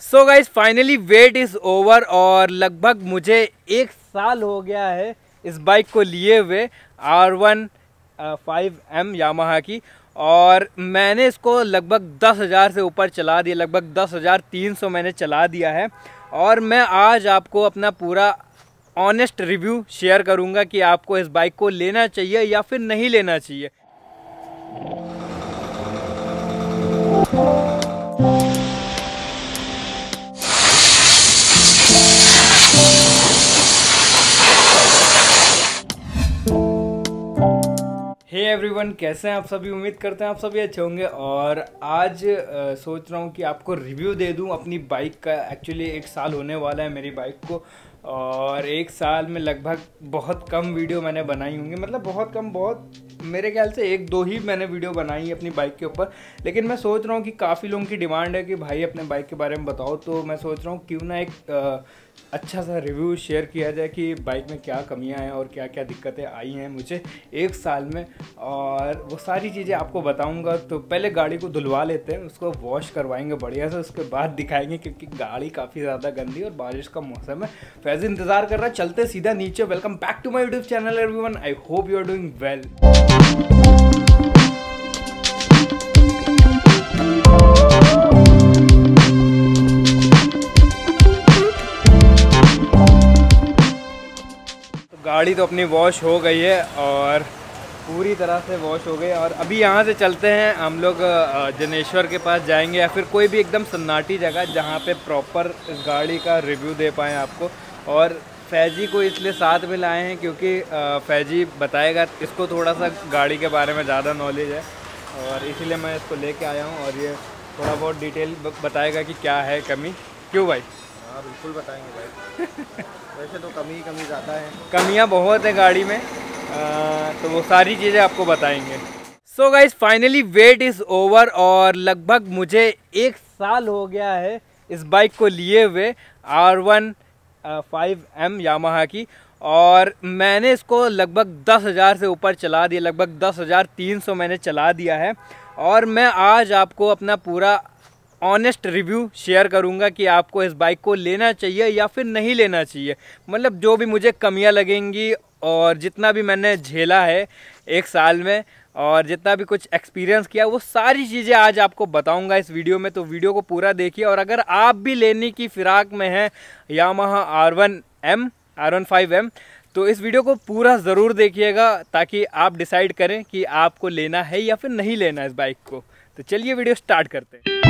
So guys finally wait is over और लगभग मुझे एक साल हो गया है इस बाइक को लिए हुए R one five M Yamaha की और मैंने इसको लगभग दस हज़ार से ऊपर चला दिया लगभग दस हज़ार तीन सौ मैंने चला दिया है और मैं आज आपको अपना पूरा ऑनेस्ट रिव्यू शेयर करूंगा कि आपको इस बाइक को लेना चाहिए या फिर नहीं लेना चाहिए एवरीवन कैसे हैं आप सभी उम्मीद करते हैं आप सभी अच्छे होंगे और आज आ, सोच रहा हूँ कि आपको रिव्यू दे दूँ अपनी बाइक का एक्चुअली एक साल होने वाला है मेरी बाइक को और एक साल में लगभग बहुत कम वीडियो मैंने बनाई होंगी मतलब बहुत कम बहुत मेरे ख्याल से एक दो ही मैंने वीडियो बनाई अपनी बाइक के ऊपर लेकिन मैं सोच रहा हूँ कि काफ़ी लोगों की डिमांड है कि भाई अपने बाइक के बारे में बताओ तो मैं सोच रहा हूँ क्यों ना एक आ, अच्छा सा रिव्यू शेयर किया जाए कि बाइक में क्या कमियां हैं और क्या क्या दिक्कतें आई हैं मुझे एक साल में और वो सारी चीज़ें आपको बताऊंगा तो पहले गाड़ी को धुलवा लेते हैं उसको वॉश करवाएंगे बढ़िया से उसके बाद दिखाएंगे क्योंकि गाड़ी काफ़ी ज़्यादा गंदी और बारिश का मौसम है फैज इंतज़ार कर रहा है चलते सीधा नीचे welcome back to my YouTube channel every I hope you are doing well गाड़ी तो अपनी वॉश हो गई है और पूरी तरह से वॉश हो गई और अभी यहाँ से चलते हैं हम लोग जनेश्वर के पास जाएंगे या फिर कोई भी एकदम सन्नाटी जगह जहाँ पे प्रॉपर इस गाड़ी का रिव्यू दे पाए आपको और फैजी को इसलिए साथ में लाए हैं क्योंकि फैजी बताएगा इसको थोड़ा सा गाड़ी के बारे में ज़्यादा नॉलेज है और इसीलिए मैं इसको लेके आया हूँ और ये थोड़ा बहुत डिटेल बताएगा कि क्या है कमी क्यों भाई हाँ बिल्कुल बताएंगे भाई वैसे तो कमी कमी ज़्यादा है कमियाँ बहुत है गाड़ी में आ, तो वो सारी चीज़ें आपको बताएंगे so guys finally wait is over और लगभग मुझे एक साल हो गया है इस बाइक को लिए हुए R one five M Yamaha की और मैंने इसको लगभग दस हज़ार से ऊपर चला दिया लगभग दस हज़ार तीन सौ मैंने चला दिया है और मैं आज आपको अपना पूरा ऑनेस्ट रिव्यू शेयर करूँगा कि आपको इस बाइक को लेना चाहिए या फिर नहीं लेना चाहिए मतलब जो भी मुझे कमियाँ लगेंगी और जितना भी मैंने झेला है एक साल में और जितना भी कुछ एक्सपीरियंस किया वो सारी चीज़ें आज आपको बताऊंगा इस वीडियो में तो वीडियो को पूरा देखिए और अगर आप भी लेने की फ़िराक में हैं Yamaha R one M R one five M तो इस वीडियो को पूरा ज़रूर देखिएगा ताकि आप डिसाइड करें कि आपको लेना है या फिर नहीं लेना इस बाइक को तो चलिए वीडियो स्टार्ट करते हैं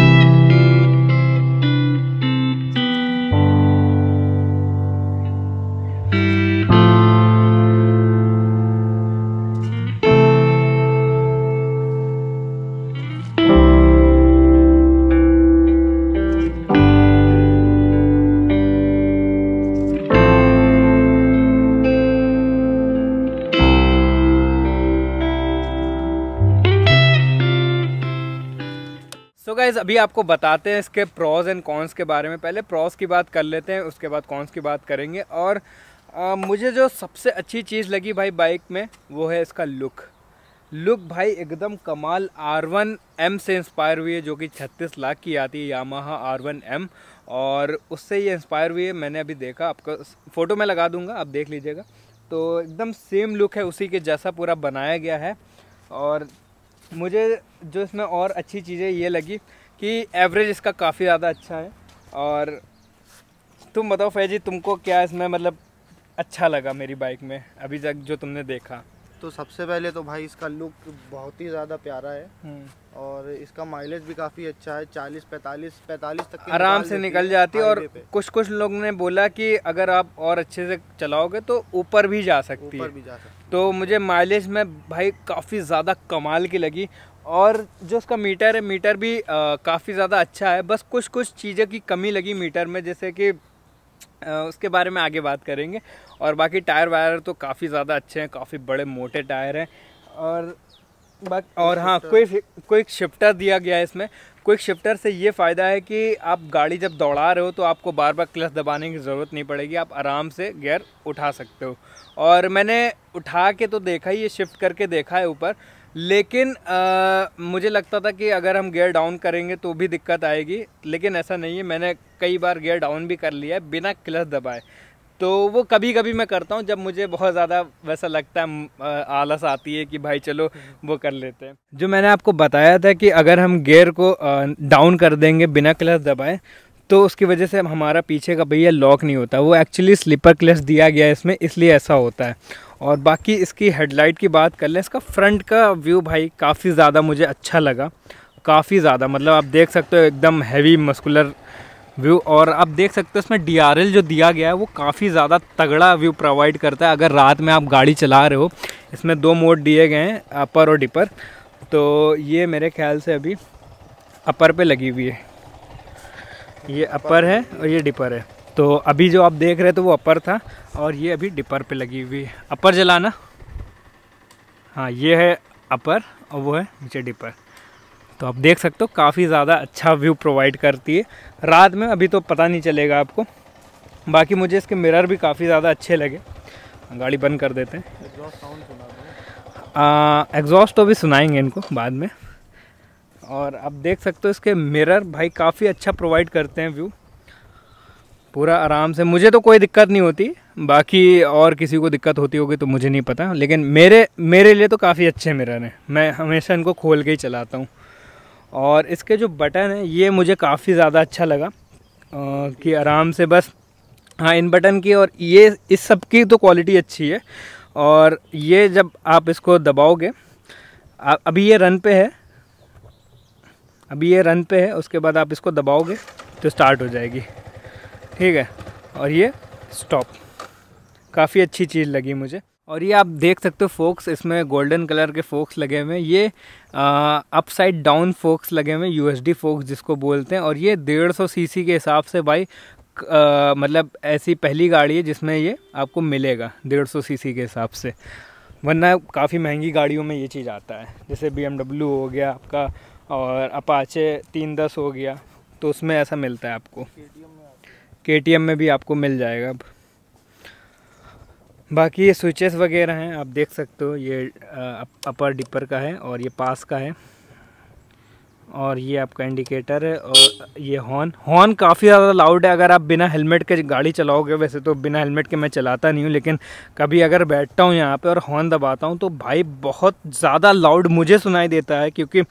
गाइज अभी आपको बताते हैं इसके प्रॉज एंड कॉन्स के बारे में पहले प्रॉज की बात कर लेते हैं उसके बाद कॉन्स की बात करेंगे और आ, मुझे जो सबसे अच्छी चीज़ लगी भाई बाइक में वो है इसका लुक लुक भाई एकदम कमाल आर वन एम से इंस्पायर हुई है जो कि 36 लाख की आती है यामाहा आर वन एम और उससे ये इंस्पायर हुई है मैंने अभी देखा आपको फ़ोटो में लगा दूंगा आप देख लीजिएगा तो एकदम सेम लुक है उसी के जैसा पूरा बनाया गया है और मुझे जो इसमें और अच्छी चीज़ें ये लगी कि एवरेज इसका काफ़ी ज़्यादा अच्छा है और तुम बताओ फैजी तुमको क्या इसमें मतलब अच्छा लगा मेरी बाइक में अभी तक जो तुमने देखा तो सबसे पहले तो भाई इसका लुक बहुत ही ज़्यादा प्यारा है हम्म। और इसका माइलेज भी काफ़ी अच्छा है चालीस पैंतालीस पैंतालीस तक आराम से निकल जाती है और कुछ कुछ लोग ने बोला कि अगर आप और अच्छे से चलाओगे तो ऊपर भी जा सकती है भी जा सकती तो मुझे माइलेज में भाई काफ़ी ज़्यादा कमाल की लगी और जो उसका मीटर है मीटर भी काफ़ी ज़्यादा अच्छा है बस कुछ कुछ चीज़ों की कमी लगी मीटर में जैसे कि उसके बारे में आगे बात करेंगे और बाकी टायर वायर तो काफ़ी ज़्यादा अच्छे हैं काफ़ी बड़े मोटे टायर हैं और बाकी और हाँ कोई कोई शिफ्टर दिया गया है इसमें क्विक शिफ्टर से ये फ़ायदा है कि आप गाड़ी जब दौड़ा रहे हो तो आपको बार बार क्लच दबाने की ज़रूरत नहीं पड़ेगी आप आराम से गियर उठा सकते हो और मैंने उठा के तो देखा ही ये शिफ्ट करके देखा है ऊपर लेकिन आ, मुझे लगता था कि अगर हम गेयर डाउन करेंगे तो भी दिक्कत आएगी लेकिन ऐसा नहीं है मैंने कई बार गेयर डाउन भी कर लिया है बिना क्लच दबाए तो वो कभी कभी मैं करता हूँ जब मुझे बहुत ज़्यादा वैसा लगता है आलस आती है कि भाई चलो वो कर लेते हैं जो मैंने आपको बताया था कि अगर हम गेयर को डाउन कर देंगे बिना क्लच दबाए तो उसकी वजह से हमारा पीछे का भैया लॉक नहीं होता वो एक्चुअली स्लीपर क्लच दिया गया है इसमें इसलिए ऐसा होता है और बाकी इसकी हेडलाइट की बात कर लें इसका फ्रंट का व्यू भाई काफ़ी ज़्यादा मुझे अच्छा लगा काफ़ी ज़्यादा मतलब आप देख सकते हो एकदम हैवी मस्कुलर व्यू और आप देख सकते हो इसमें डी जो दिया गया है वो काफ़ी ज़्यादा तगड़ा व्यू प्रोवाइड करता है अगर रात में आप गाड़ी चला रहे हो इसमें दो मोड दिए गए हैं अपर और डिपर तो ये मेरे ख्याल से अभी अपर पे लगी हुई है ये अपर है और ये डिपर है तो अभी जो आप देख रहे थे तो वो अपर था और ये अभी डिपर पे लगी हुई है अपर जलाना हाँ ये है अपर और वो है नीचे डिपर तो आप देख सकते हो काफ़ी ज़्यादा अच्छा व्यू प्रोवाइड करती है रात में अभी तो पता नहीं चलेगा आपको बाकी मुझे इसके मिरर भी काफ़ी ज़्यादा अच्छे लगे गाड़ी बंद कर देते हैं एग्जॉस्ट तो भी सुनाएंगे इनको बाद में और आप देख सकते हो इसके मिरर भाई काफ़ी अच्छा प्रोवाइड करते हैं व्यू पूरा आराम से मुझे तो कोई दिक्कत नहीं होती बाकी और किसी को दिक्कत होती होगी तो मुझे नहीं पता लेकिन मेरे मेरे लिए तो काफ़ी अच्छे मिरर हैं मैं हमेशा इनको खोल के ही चलाता हूँ और इसके जो बटन हैं ये मुझे काफ़ी ज़्यादा अच्छा लगा आ, कि आराम से बस हाँ इन बटन की और ये इस सब की तो क्वालिटी अच्छी है और ये जब आप इसको दबाओगे अभी ये रन पे है अभी ये रन पे है उसके बाद आप इसको दबाओगे तो स्टार्ट हो जाएगी ठीक है और ये स्टॉप काफ़ी अच्छी चीज़ लगी मुझे और ये आप देख सकते हो फोक्स इसमें गोल्डन कलर के फोक्स लगे हुए हैं ये अप साइड डाउन फोक्स लगे हुए हैं यूएसडी फोक्स जिसको बोलते हैं और ये डेढ़ सौ सी के हिसाब से भाई आ, मतलब ऐसी पहली गाड़ी है जिसमें ये आपको मिलेगा डेढ़ सौ सी के हिसाब से वरना काफ़ी महंगी गाड़ियों में ये चीज़ आता है जैसे बी हो गया आपका और अपाचे तीन दस हो गया तो उसमें ऐसा मिलता है आपको के में भी आपको मिल जाएगा अब बाकी ये स्विचेस वगैरह हैं आप देख सकते हो ये अपर डिपर का है और ये पास का है और ये आपका इंडिकेटर है और ये हॉर्न हॉर्न काफ़ी ज़्यादा लाउड है अगर आप बिना हेलमेट के गाड़ी चलाओगे वैसे तो बिना हेलमेट के मैं चलाता नहीं हूँ लेकिन कभी अगर बैठता हूँ यहाँ पे और हॉर्न दबाता हूँ तो भाई बहुत ज़्यादा लाउड मुझे सुनाई देता है क्योंकि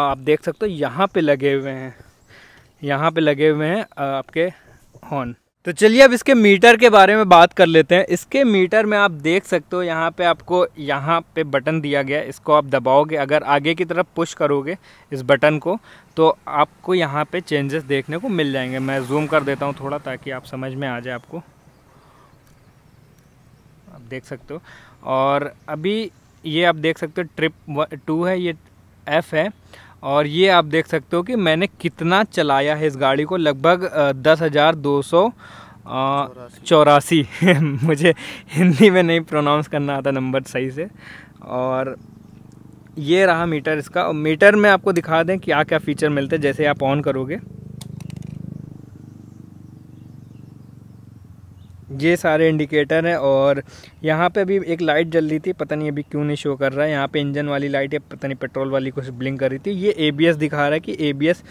आप देख सकते हो यहाँ पर लगे हुए हैं यहाँ पर लगे हुए हैं आपके हॉर्न तो चलिए अब इसके मीटर के बारे में बात कर लेते हैं इसके मीटर में आप देख सकते हो यहाँ पे आपको यहाँ पे बटन दिया गया है इसको आप दबाओगे अगर आगे की तरफ पुश करोगे इस बटन को तो आपको यहाँ पे चेंजेस देखने को मिल जाएंगे मैं जूम कर देता हूँ थोड़ा ताकि आप समझ में आ जाए आपको आप देख सकते हो और अभी ये आप देख सकते हो ट्रिप टू है ये एफ़ है और ये आप देख सकते हो कि मैंने कितना चलाया है इस गाड़ी को लगभग दस हज़ार दो सौ चौरासी मुझे हिंदी में नहीं प्रोनाउंस करना आता नंबर सही से और ये रहा मीटर इसका और मीटर में आपको दिखा दें क्या क्या फ़ीचर मिलते हैं जैसे आप ऑन करोगे ये सारे इंडिकेटर हैं और यहाँ पे अभी एक लाइट जल रही थी पता नहीं अभी क्यों नहीं शो कर रहा है यहाँ पे इंजन वाली लाइट या पता नहीं पेट्रोल वाली कुछ ब्लिंक कर रही थी ये एबीएस दिखा रहा है कि एबीएस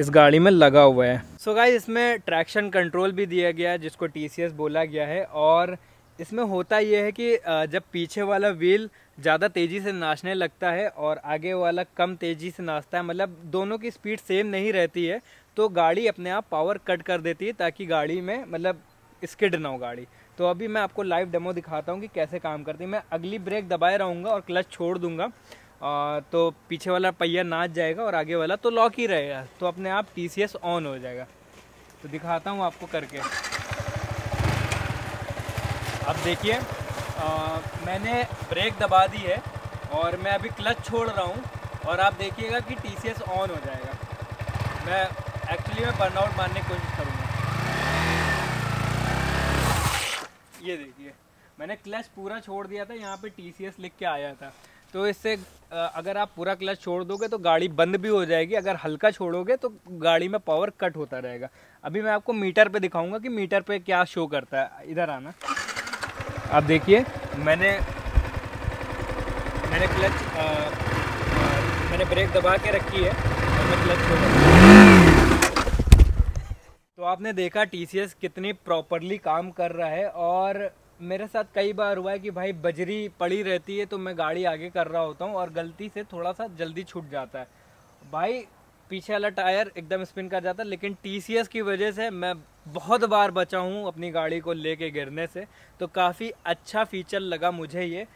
इस गाड़ी में लगा हुआ है सो so गाइज इसमें ट्रैक्शन कंट्रोल भी दिया गया है जिसको टी बोला गया है और इसमें होता यह है कि जब पीछे वाला व्हील ज़्यादा तेज़ी से नाचने लगता है और आगे वाला कम तेज़ी से नाचता है मतलब दोनों की स्पीड सेम नहीं रहती है तो गाड़ी अपने आप पावर कट कर देती है ताकि गाड़ी में मतलब स्किड ना हो गाड़ी तो अभी मैं आपको लाइव डेमो दिखाता हूँ कि कैसे काम करती है मैं अगली ब्रेक दबाए रहूँगा और क्लच छोड़ दूँगा तो पीछे वाला पहिया नाच जाएगा और आगे वाला तो लॉक ही रहेगा तो अपने आप टी ऑन हो जाएगा तो दिखाता हूँ आपको करके अब देखिए मैंने ब्रेक दबा दी है और मैं अभी क्लच छोड़ रहा हूँ और आप देखिएगा कि टी ऑन हो जाएगा मैं एक्चुअली मैं बर्नआउट मारने की कोशिश ये देखिए मैंने क्लच पूरा छोड़ दिया था यहाँ पे टी लिख के आया था तो इससे अगर आप पूरा क्लच छोड़ दोगे तो गाड़ी बंद भी हो जाएगी अगर हल्का छोड़ोगे तो गाड़ी में पावर कट होता रहेगा अभी मैं आपको मीटर पे दिखाऊंगा कि मीटर पे क्या शो करता है इधर आना आप देखिए मैंने मैंने क्लच आ, आ, मैंने ब्रेक दबा के रखी है और मैं क्लच छोड़ा तो आपने देखा टी कितनी प्रॉपरली काम कर रहा है और मेरे साथ कई बार हुआ है कि भाई बजरी पड़ी रहती है तो मैं गाड़ी आगे कर रहा होता हूँ और गलती से थोड़ा सा जल्दी छूट जाता है भाई पीछे वाला टायर एकदम स्पिन कर जाता है लेकिन टी की वजह से मैं बहुत बार बचा हूँ अपनी गाड़ी को लेके गिरने से तो काफ़ी अच्छा फीचर लगा मुझे ये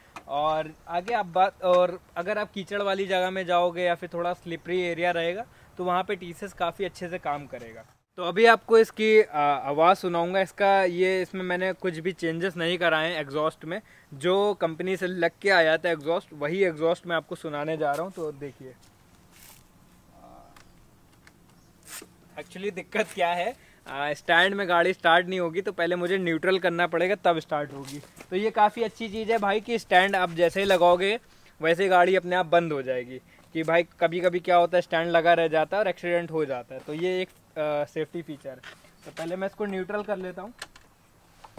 और आगे आप बात और अगर आप कीचड़ वाली जगह में जाओगे या फिर थोड़ा स्लिपरी एरिया रहेगा तो वहाँ पे टी काफ़ी अच्छे से काम करेगा तो अभी आपको इसकी आवाज़ सुनाऊंगा इसका ये इसमें मैंने कुछ भी चेंजेस नहीं कराए हैं एग्जॉस्ट में जो कंपनी से लग के आया था एग्जॉस्ट वही एग्जॉस्ट मैं आपको सुनाने जा रहा हूँ तो देखिए एक्चुअली दिक्कत क्या है स्टैंड में गाड़ी स्टार्ट नहीं होगी तो पहले मुझे न्यूट्रल करना पड़ेगा तब स्टार्ट होगी तो ये काफ़ी अच्छी चीज़ है भाई कि स्टैंड आप जैसे ही लगाओगे वैसे गाड़ी अपने आप बंद हो जाएगी कि भाई कभी कभी क्या होता है स्टैंड लगा रह जाता है और एक्सीडेंट हो जाता है तो ये एक सेफ्टी फीचर तो पहले मैं इसको न्यूट्रल कर लेता हूँ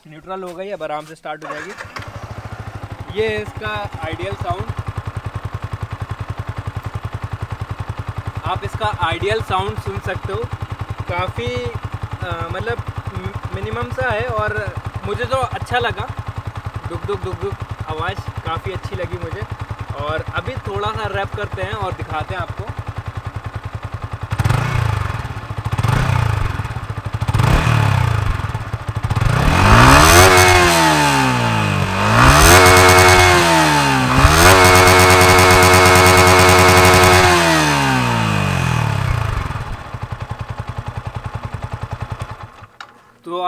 न्यूट्रल हो गई अब आराम से स्टार्ट हो जाएगी ये है इसका आइडियल साउंड आप इसका आइडियल साउंड सुन सकते हो काफ़ी मतलब मिनिमम सा है और मुझे जो अच्छा लगा दुख दुख दुग दुग आवाज़ काफ़ी अच्छी लगी मुझे और अभी थोड़ा सा रैप करते हैं और दिखाते हैं आपको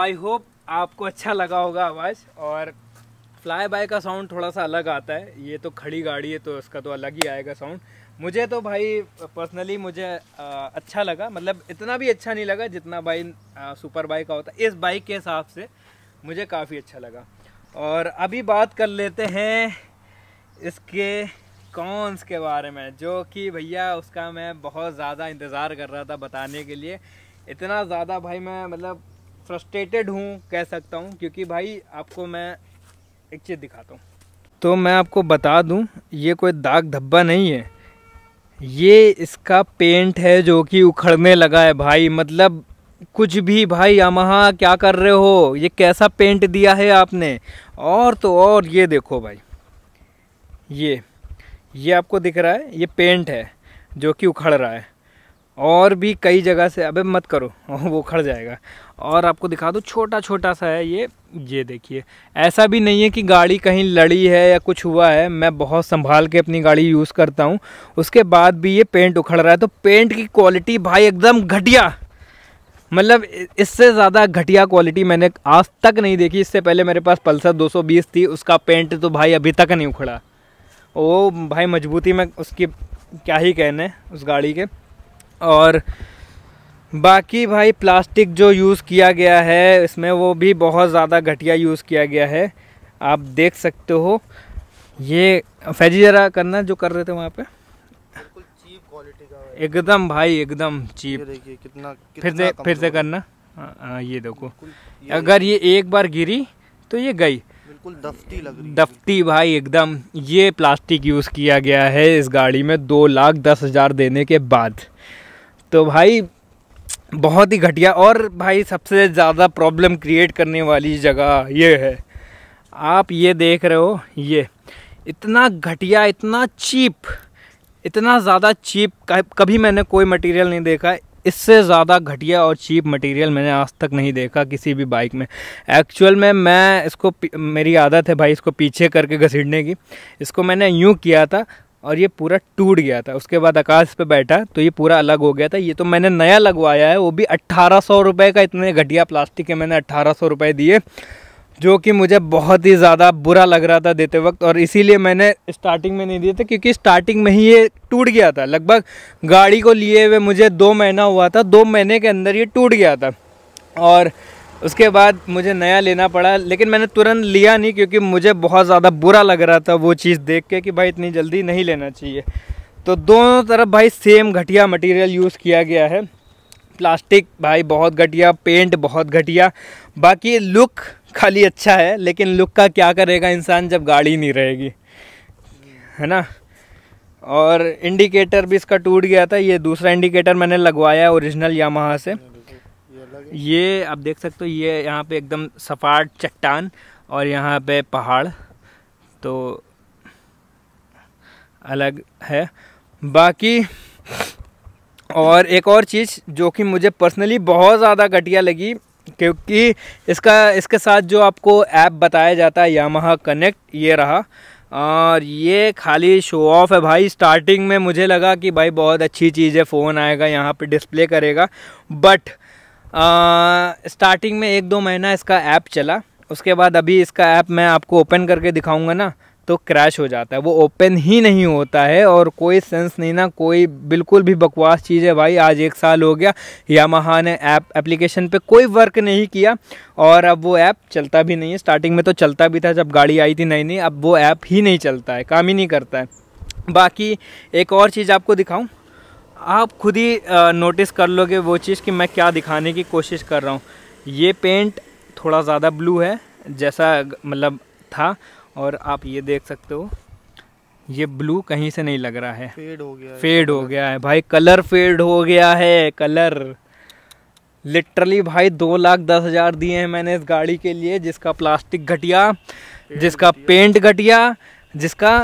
आई होप आपको अच्छा लगा होगा आवाज़ और फ्लाई बाय का साउंड थोड़ा सा अलग आता है ये तो खड़ी गाड़ी है तो उसका तो अलग ही आएगा साउंड मुझे तो भाई पर्सनली मुझे अच्छा लगा मतलब इतना भी अच्छा नहीं लगा जितना भाई सुपर बाइक का होता है इस बाइक के हिसाब से मुझे काफ़ी अच्छा लगा और अभी बात कर लेते हैं इसके कॉन्स के बारे में जो कि भैया उसका मैं बहुत ज़्यादा इंतज़ार कर रहा था बताने के लिए इतना ज़्यादा भाई मैं मतलब फ्रस्ट्रेटेड हूँ कह सकता हूँ क्योंकि भाई आपको मैं एक चीज़ दिखाता हूँ तो मैं आपको बता दूँ ये कोई दाग धब्बा नहीं है ये इसका पेंट है जो कि उखड़ने लगा है भाई मतलब कुछ भी भाई यामहा क्या कर रहे हो ये कैसा पेंट दिया है आपने और तो और ये देखो भाई ये ये आपको दिख रहा है ये पेंट है जो कि उखड़ रहा है और भी कई जगह से अबे मत करो वो खड़ जाएगा और आपको दिखा दो छोटा छोटा सा है ये ये देखिए ऐसा भी नहीं है कि गाड़ी कहीं लड़ी है या कुछ हुआ है मैं बहुत संभाल के अपनी गाड़ी यूज़ करता हूँ उसके बाद भी ये पेंट उखड़ रहा है तो पेंट की क्वालिटी भाई एकदम घटिया मतलब इससे ज़्यादा घटिया क्वालिटी मैंने आज तक नहीं देखी इससे पहले मेरे पास पल्सर 220 थी उसका पेंट तो भाई अभी तक नहीं उखड़ा वो भाई मजबूती में उसकी क्या ही कहने उस गाड़ी के और बाकी भाई प्लास्टिक जो यूज़ किया गया है इसमें वो भी बहुत ज़्यादा घटिया यूज़ किया गया है आप देख सकते हो ये फैजी ज़रा करना जो कर रहे थे वहाँ पे एकदम भाई एकदम चीप ये कितना, कितना फिर से फिर से करना आ, हाँ, हाँ, ये देखो ये अगर ये एक बार गिरी तो ये गई बिल्कुल दफ्ती लग रही दफ्ती भाई एकदम ये प्लास्टिक यूज़ किया गया है इस गाड़ी में दो लाख दस हज़ार देने के बाद तो भाई बहुत ही घटिया और भाई सबसे ज़्यादा प्रॉब्लम क्रिएट करने वाली जगह ये है आप ये देख रहे हो ये इतना घटिया इतना चीप इतना ज़्यादा चीप कभी मैंने कोई मटेरियल नहीं देखा इससे ज़्यादा घटिया और चीप मटेरियल मैंने आज तक नहीं देखा किसी भी बाइक में एक्चुअल में मैं इसको मेरी आदत है भाई इसको पीछे करके घसीटने की इसको मैंने यूँ किया था और ये पूरा टूट गया था उसके बाद आकाश पे बैठा तो ये पूरा अलग हो गया था ये तो मैंने नया लगवाया है वो भी अट्ठारह सौ रुपये का इतने घटिया प्लास्टिक के मैंने अट्ठारह सौ रुपये दिए जो कि मुझे बहुत ही ज़्यादा बुरा लग रहा था देते वक्त और इसीलिए मैंने स्टार्टिंग में नहीं दिए थे क्योंकि स्टार्टिंग में ही ये टूट गया था लगभग गाड़ी को लिए हुए मुझे दो महीना हुआ था दो महीने के अंदर ये टूट गया था और उसके बाद मुझे नया लेना पड़ा लेकिन मैंने तुरंत लिया नहीं क्योंकि मुझे बहुत ज़्यादा बुरा लग रहा था वो चीज़ देख के कि भाई इतनी जल्दी नहीं लेना चाहिए तो दोनों तरफ भाई सेम घटिया मटेरियल यूज़ किया गया है प्लास्टिक भाई बहुत घटिया पेंट बहुत घटिया बाकी लुक खाली अच्छा है लेकिन लुक का क्या करेगा इंसान जब गाड़ी नहीं रहेगी है ना और इंडिकेटर भी इसका टूट गया था ये दूसरा इंडिकेटर मैंने लगवाया ओरिजिनल यामाहा से ये आप देख सकते हो ये यहाँ पे एकदम सफाट चट्टान और यहाँ पे पहाड़ तो अलग है बाकी और एक और चीज़ जो कि मुझे पर्सनली बहुत ज़्यादा घटिया लगी क्योंकि इसका इसके साथ जो आपको ऐप बताया जाता है यामहा कनेक्ट ये रहा और ये खाली शो ऑफ है भाई स्टार्टिंग में मुझे लगा कि भाई बहुत अच्छी चीज़ है फ़ोन आएगा यहाँ पे डिस्प्ले करेगा बट स्टार्टिंग में एक दो महीना इसका ऐप चला उसके बाद अभी इसका ऐप मैं आपको ओपन करके दिखाऊंगा ना तो क्रैश हो जाता है वो ओपन ही नहीं होता है और कोई सेंस नहीं ना कोई बिल्कुल भी बकवास चीज़ है भाई आज एक साल हो गया यामाहा ने ऐप एप्लीकेशन पे कोई वर्क नहीं किया और अब वो ऐप चलता भी नहीं है स्टार्टिंग में तो चलता भी था जब गाड़ी आई थी नई नई अब वो ऐप ही नहीं चलता है काम ही नहीं करता है बाकी एक और चीज़ आपको दिखाऊँ आप खुद ही नोटिस कर लोगे वो चीज़ कि मैं क्या दिखाने की कोशिश कर रहा हूँ ये पेंट थोड़ा ज़्यादा ब्लू है जैसा मतलब था और आप ये देख सकते हो ये ब्लू कहीं से नहीं लग रहा है फेड हो गया फेड हो गया है भाई कलर फेड हो गया है कलर लिटरली भाई दो लाख दस हज़ार दिए हैं मैंने इस गाड़ी के लिए जिसका प्लास्टिक घटिया जिसका पेंट घटिया जिसका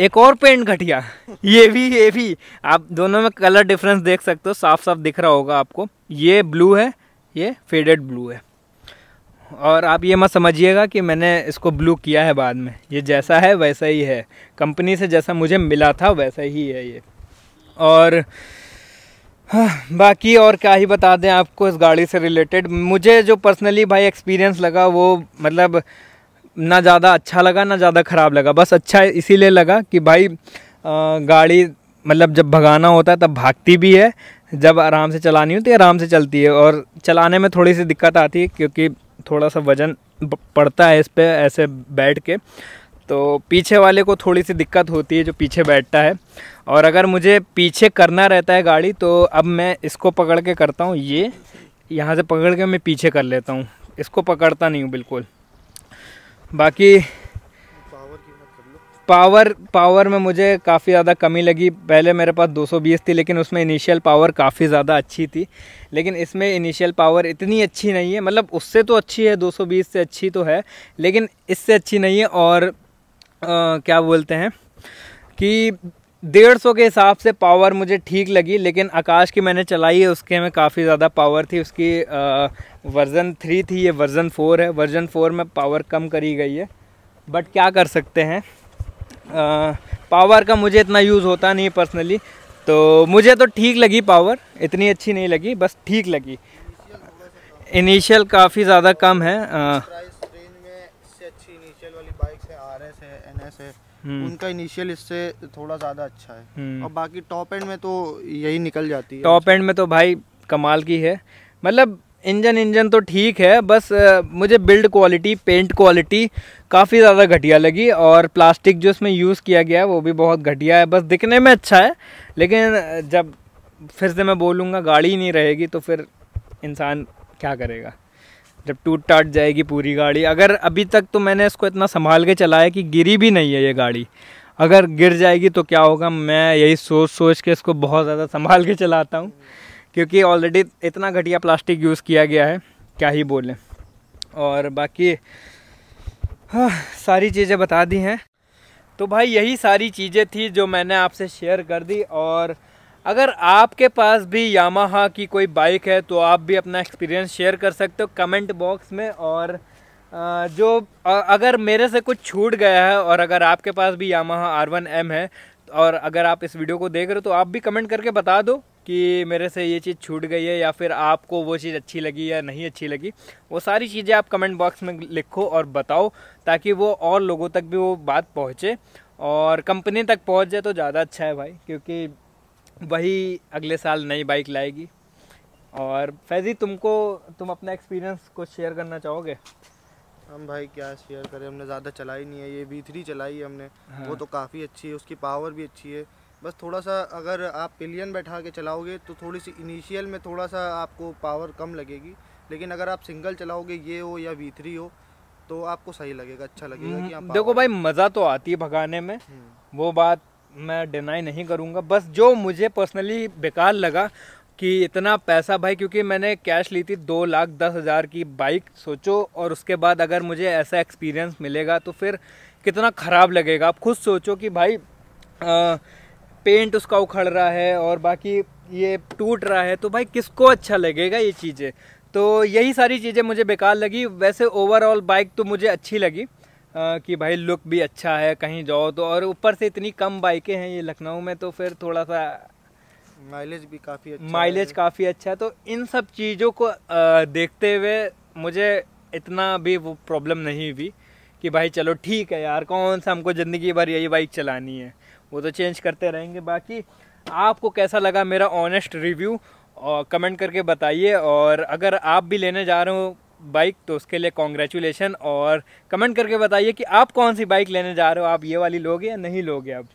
एक और पेंट घटिया ये भी ये भी आप दोनों में कलर डिफरेंस देख सकते हो साफ साफ दिख रहा होगा आपको ये ब्लू है ये फेडेड ब्लू है और आप ये मत समझिएगा कि मैंने इसको ब्लू किया है बाद में ये जैसा है वैसा ही है कंपनी से जैसा मुझे मिला था वैसा ही है ये और हाँ, बाकी और क्या ही बता दें आपको इस गाड़ी से रिलेटेड मुझे जो पर्सनली भाई एक्सपीरियंस लगा वो मतलब ना ज़्यादा अच्छा लगा ना ज़्यादा ख़राब लगा बस अच्छा इसीलिए लगा कि भाई गाड़ी मतलब जब भगाना होता है तब भागती भी है जब आराम से चलानी होती तो है आराम से चलती है और चलाने में थोड़ी सी दिक्कत आती है क्योंकि थोड़ा सा वज़न पड़ता है इस पर ऐसे बैठ के तो पीछे वाले को थोड़ी सी दिक्कत होती है जो पीछे बैठता है और अगर मुझे पीछे करना रहता है गाड़ी तो अब मैं इसको पकड़ के करता हूँ ये यहाँ से पकड़ के मैं पीछे कर लेता हूँ इसको पकड़ता नहीं हूँ बिल्कुल बाकी पावर पावर में मुझे काफ़ी ज़्यादा कमी लगी पहले मेरे पास 220 थी लेकिन उसमें इनिशियल पावर काफ़ी ज़्यादा अच्छी थी लेकिन इसमें इनिशियल पावर इतनी अच्छी नहीं है मतलब उससे तो अच्छी है 220 से अच्छी तो है लेकिन इससे अच्छी नहीं है और आ, क्या बोलते हैं कि डेढ़ सौ के हिसाब से पावर मुझे ठीक लगी लेकिन आकाश की मैंने चलाई है उसके में काफ़ी ज़्यादा पावर थी उसकी वर्ज़न थ्री थी ये वर्ज़न फ़ोर है वर्ज़न फ़ोर में पावर कम करी गई है बट क्या कर सकते हैं पावर का मुझे इतना यूज़ होता नहीं पर्सनली तो मुझे तो ठीक लगी पावर इतनी अच्छी नहीं लगी बस ठीक लगी इनिशियल काफ़ी ज़्यादा कम है हम्म। उनका इनिशियल इससे थोड़ा ज़्यादा अच्छा है हम्म। और बाकी टॉप एंड में तो यही निकल जाती है टॉप एंड में तो भाई कमाल की है मतलब इंजन इंजन तो ठीक है बस मुझे बिल्ड क्वालिटी पेंट क्वालिटी काफ़ी ज़्यादा घटिया लगी और प्लास्टिक जो इसमें यूज़ किया गया है वो भी बहुत घटिया है बस दिखने में अच्छा है लेकिन जब फिर से मैं बोलूँगा गाड़ी नहीं रहेगी तो फिर इंसान क्या करेगा जब टूट टाट जाएगी पूरी गाड़ी अगर अभी तक तो मैंने इसको इतना संभाल के चलाया कि गिरी भी नहीं है ये गाड़ी अगर गिर जाएगी तो क्या होगा मैं यही सोच सोच के इसको बहुत ज़्यादा संभाल के चलाता हूँ क्योंकि ऑलरेडी इतना घटिया प्लास्टिक यूज़ किया गया है क्या ही बोलें और बाकी हाँ, सारी चीज़ें बता दी हैं तो भाई यही सारी चीज़ें थी जो मैंने आपसे शेयर कर दी और अगर आपके पास भी यामाहा की कोई बाइक है तो आप भी अपना एक्सपीरियंस शेयर कर सकते हो कमेंट बॉक्स में और जो अगर मेरे से कुछ छूट गया है और अगर आपके पास भी यामाहा आर वन एम है और अगर आप इस वीडियो को देख रहे हो तो आप भी कमेंट करके बता दो कि मेरे से ये चीज़ छूट गई है या फिर आपको वो चीज़ अच्छी लगी या नहीं अच्छी लगी वो सारी चीज़ें आप कमेंट बॉक्स में लिखो और बताओ ताकि वो और लोगों तक भी वो बात पहुँचे और कंपनी तक पहुँच जाए तो ज़्यादा अच्छा है भाई क्योंकि वही अगले साल नई बाइक लाएगी और फैजी तुमको तुम अपना एक्सपीरियंस कुछ शेयर करना चाहोगे हम भाई क्या शेयर करें हमने ज़्यादा चलाई नहीं है ये वी थ्री चलाई है हमने हाँ। वो तो काफ़ी अच्छी है उसकी पावर भी अच्छी है बस थोड़ा सा अगर आप पिलियन बैठा के चलाओगे तो थोड़ी सी इनिशियल में थोड़ा सा आपको पावर कम लगेगी लेकिन अगर आप सिंगल चलाओगे ये हो या वी थ्री हो तो आपको सही लगेगा अच्छा लगेगा कि आप हम्म, देखो भाई मज़ा तो आती है भगाने में हम्म। वो बात मैं डिनाई नहीं करूँगा बस जो मुझे पर्सनली बेकार लगा कि इतना पैसा भाई क्योंकि मैंने कैश ली थी दो लाख दस हज़ार की बाइक सोचो और उसके बाद अगर मुझे ऐसा एक्सपीरियंस मिलेगा तो फिर कितना ख़राब लगेगा आप खुद सोचो कि भाई आ, पेंट उसका उखड़ रहा है और बाकी ये टूट रहा है तो भाई किसको अच्छा लगेगा ये चीज़ें तो यही सारी चीज़ें मुझे बेकार लगी वैसे ओवरऑल बाइक तो मुझे अच्छी लगी आ, कि भाई लुक भी अच्छा है कहीं जाओ तो और ऊपर से इतनी कम बाइकें हैं ये लखनऊ में तो फिर थोड़ा सा माइलेज भी काफ़ी अच्छा माइलेज काफ़ी अच्छा है तो इन सब चीज़ों को आ, देखते हुए मुझे इतना भी वो प्रॉब्लम नहीं हुई कि भाई चलो ठीक है यार कौन सा हमको ज़िंदगी भर यही बाइक चलानी है वो तो चेंज करते रहेंगे बाकी आपको कैसा लगा मेरा ऑनेस्ट रिव्यू और कमेंट करके बताइए और अगर आप भी लेने जा रहे हो बाइक तो उसके लिए कॉन्ग्रेचुलेसन और कमेंट करके बताइए कि आप कौन सी बाइक लेने जा रहे हो आप ये वाली लोगे या नहीं लोगे अब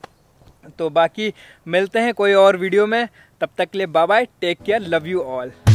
तो बाकी मिलते हैं कोई और वीडियो में तब तक के लिए bye bye take care love you all